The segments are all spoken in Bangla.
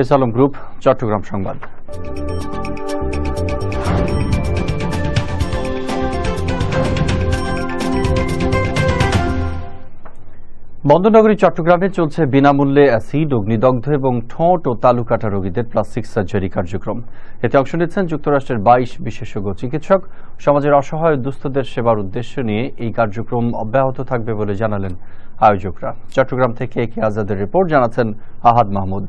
এস আলম গ্রুপ চট্টগ্রাম সংবাদ বন্দনগরী চট্টগ্রামে চলছে বিনামূল্যে অ্যাসিড অগ্নিদগ্ধ এবং ঠোঁট ও তালুকাটা রোগীদের প্লাস্টিক সার্জারি কার্যক্রম এতে অংশ নিচ্ছেন যুক্তরাষ্ট্রের বাইশ বিশেষজ্ঞ চিকিৎসক সমাজের অসহায় দুস্থদের সেবার উদ্দেশ্য নিয়ে এই কার্যক্রম অব্যাহত থাকবে বলে জানালেন আয়োজকরা চট্টগ্রাম থেকে একে আজাদের রিপোর্ট জানাচ্ছেন আহাদ মাহমুদ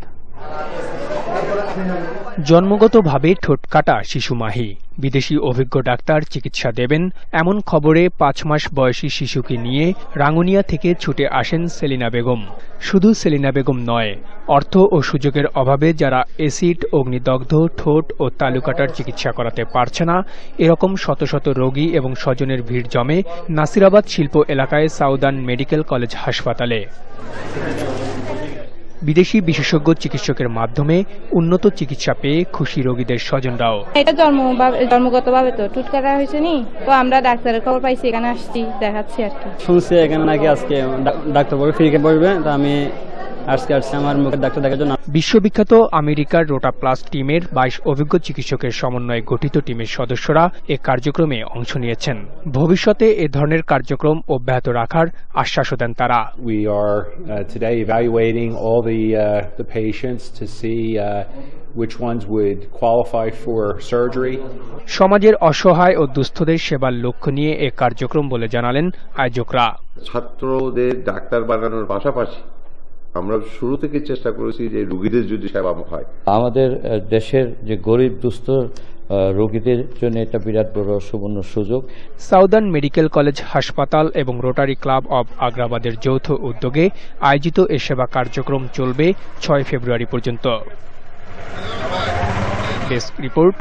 জন্মগতভাবে ঠোঁট কাটা শিশু মাহি বিদেশি অভিজ্ঞ ডাক্তার চিকিৎসা দেবেন এমন খবরে পাঁচ মাস বয়সী শিশুকে নিয়ে রাঙ্গুনিয়া থেকে ছুটে আসেন সেলিনা বেগম শুধু সেলিনা বেগম নয় অর্থ ও সুযোগের অভাবে যারা এসিড অগ্নিদগ্ধ ঠোঁট ও তালুকাটার চিকিৎসা করাতে পারছে না এরকম শত শত রোগী এবং স্বজনের ভিড় জমে নাসিরাবাদ শিল্প এলাকায় সাউদার্ন মেডিকেল কলেজ হাসপাতালে বিদেশি বিশেষজ্ঞ চিকিৎসকের মাধ্যমে উন্নত চিকিৎসা পেয়ে খুশি রোগীদের স্বজনরাও এটা জন্ম জন্মগতভাবে তো টুটকাটা হয়েছে নি তো আমরা ডাক্তারের খবর পাইছি এখানে আসছি দেখাচ্ছি আর কি শুনছি এখানে নাকি আজকে ডাক্তার বলে ফিরে বসবে তো আমি আজকে আসছে আমার ডাক্তার দেখার জন্য বিশ্ববিখ্যাত আমেরিকার রোটাপ্লাস টিমের বাইশ অভিজ্ঞ চিকিৎসকের সমন্বয়ে গঠিত টিমের সদস্যরা এ কার্যক্রমে অংশ নিয়েছেন ভবিষ্যতে এ ধরনের কার্যক্রম অব্যাহত রাখার আশ্বাসও দেন তারা We uh, uh, uh, which ones would qualify for surgery. সমাজের অসহায় ও দুস্থদের সেবার লক্ষ্য নিয়ে এ কার্যক্রম বলে জানালেন আয়োজকরা ছাত্রদের ডাক্তার বানানোর পাশাপাশি আমরা শুরু থেকে চেষ্টা করেছি যে রুগীদের যদি সেবা হয় আমাদের দেশের যে গরিব দুস্থ রোগীদের জন্য এটা বিরাট বড় সুবর্ণ সুযোগ সাউদার্ন মেডিকেল কলেজ হাসপাতাল এবং রোটারি ক্লাব অব আগ্রাবাদের যৌথ উদ্যোগে আয়োজিত এ সেবা কার্যক্রম চলবে ছয় ফেব্রুয়ারি পর্যন্ত ডেস্ক রিপোর্ট